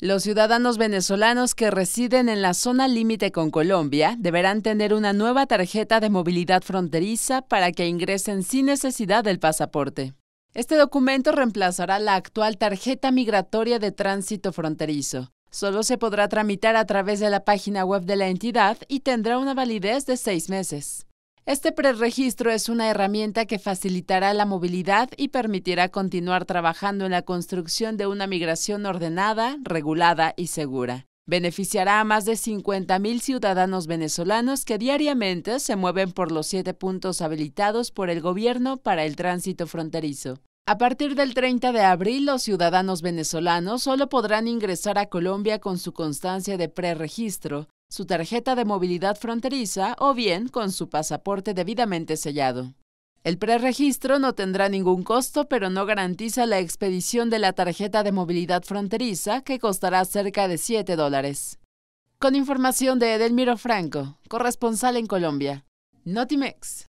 Los ciudadanos venezolanos que residen en la zona límite con Colombia deberán tener una nueva tarjeta de movilidad fronteriza para que ingresen sin necesidad del pasaporte. Este documento reemplazará la actual tarjeta migratoria de tránsito fronterizo. Solo se podrá tramitar a través de la página web de la entidad y tendrá una validez de seis meses. Este preregistro es una herramienta que facilitará la movilidad y permitirá continuar trabajando en la construcción de una migración ordenada, regulada y segura. Beneficiará a más de 50.000 ciudadanos venezolanos que diariamente se mueven por los siete puntos habilitados por el gobierno para el tránsito fronterizo. A partir del 30 de abril, los ciudadanos venezolanos solo podrán ingresar a Colombia con su constancia de preregistro, su tarjeta de movilidad fronteriza o bien con su pasaporte debidamente sellado. El preregistro no tendrá ningún costo, pero no garantiza la expedición de la tarjeta de movilidad fronteriza, que costará cerca de 7 dólares. Con información de Edelmiro Franco, corresponsal en Colombia. Notimex.